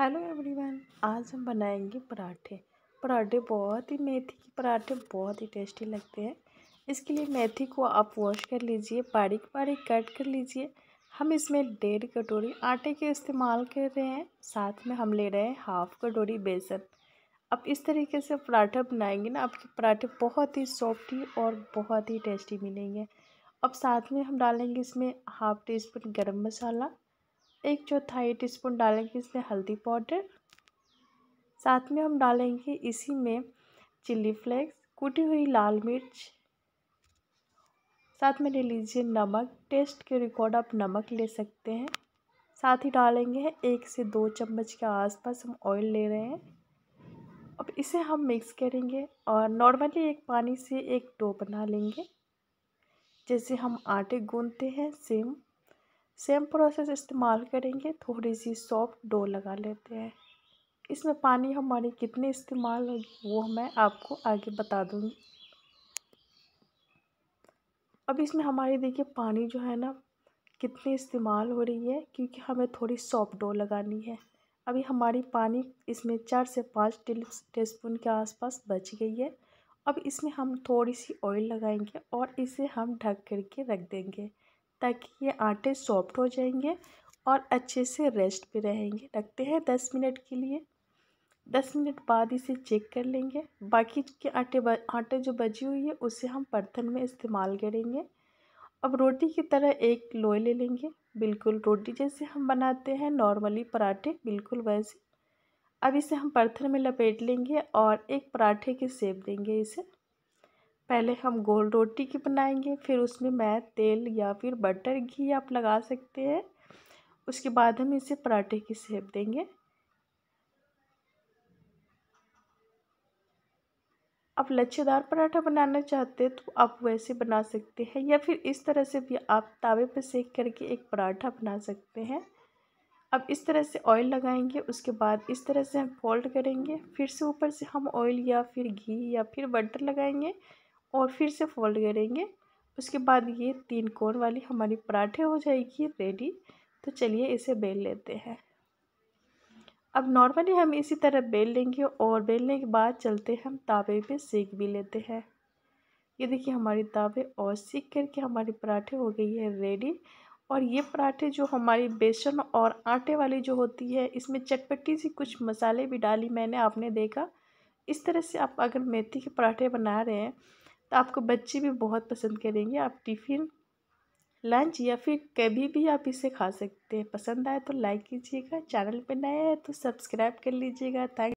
hello everyone आज हम बनाएंगे पराठे पराठे बहुत ही मेथी के पराठे बहुत ही टेस्टी लगते हैं इसके लिए मेथी को आप वॉश कर लीजिए बारीक बारीक कट कर लीजिए हम इसमें डेढ़ कटोरी आटे के इस्तेमाल कर रहे हैं साथ में हम ले रहे हैं हाफ कटोरी बेसन अब इस तरीके से पराठा बनाएंगे ना आपके पराठे बहुत ही सॉफ्टी और बहुत ही टेस्टी मिलेंगे अब साथ में हम डालेंगे इसमें हाफ टी स्पून गर्म मसाला एक चौथाई टीस्पून डालेंगे इसमें हल्दी पाउडर साथ में हम डालेंगे इसी में चिल्ली फ्लेक्स कूटी हुई लाल मिर्च साथ में ले लीजिए नमक टेस्ट के रिकॉर्ड आप नमक ले सकते हैं साथ ही डालेंगे एक से दो चम्मच के आसपास हम ऑयल ले रहे हैं अब इसे हम मिक्स करेंगे और नॉर्मली एक पानी से एक डो बना लेंगे जैसे हम आटे गूंदते हैं सेम सेम प्रोसेस इस्तेमाल करेंगे थोड़ी सी सॉफ्ट डो लगा लेते हैं इसमें पानी हमारी कितनी इस्तेमाल होगी वो मैं आपको आगे बता दूँगी अब इसमें हमारी देखिए पानी जो है ना कितनी इस्तेमाल हो रही है क्योंकि हमें थोड़ी सॉफ्ट डो लगानी है अभी हमारी पानी इसमें चार से पाँच टी स्पून के आसपास बच गई है अब इसमें हम थोड़ी सी ऑयल लगाएंगे और इसे हम ढक करके रख देंगे ताकि ये आटे सॉफ्ट हो जाएंगे और अच्छे से रेस्ट पे रहेंगे रखते हैं दस मिनट के लिए दस मिनट बाद इसे चेक कर लेंगे बाकी के आटे आटे जो बची हुई है उसे हम बर्तन में इस्तेमाल करेंगे अब रोटी की तरह एक लोई ले लेंगे बिल्कुल रोटी जैसे हम बनाते हैं नॉर्मली पराठे बिल्कुल वैसे अब इसे हम बर्तन में लपेट लेंगे और एक पराठे की सेप देंगे इसे पहले हम गोल रोटी की बनाएंगे फिर उसमें मैं तेल या फिर बटर घी आप लगा सकते हैं उसके बाद हम इसे पराठे की सेप देंगे आप लच्छेदार पराठा बनाना चाहते हैं तो आप वैसे बना सकते हैं या फिर इस तरह से भी आप तावे पर सेक करके एक पराठा बना सकते हैं अब इस तरह से ऑयल लगाएंगे उसके बाद इस तरह से हम फोल्ड करेंगे फिर से ऊपर से हम ऑयल या फिर घी या फिर बटर लगाएंगे और फिर से फोल्ड करेंगे उसके बाद ये तीन कोण वाली हमारी पराठे हो जाएगी रेडी तो चलिए इसे बेल लेते हैं अब नॉर्मली हम इसी तरह बेल लेंगे और बेलने के बाद चलते हम तावे पे सेक भी लेते हैं ये देखिए हमारी तावे और सीख करके हमारी पराठे हो गई है रेडी और ये पराठे जो हमारी बेसन और आटे वाली जो होती है इसमें चटपटी सी कुछ मसाले भी डाली मैंने आपने देखा इस तरह से आप अगर मेथी के पराठे बना रहे हैं तो आपको बच्चे भी बहुत पसंद करेंगे आप टिफ़िन लंच या फिर कभी भी आप इसे खा सकते हैं पसंद आए तो लाइक कीजिएगा चैनल पर नए हैं तो सब्सक्राइब कर लीजिएगा थैंक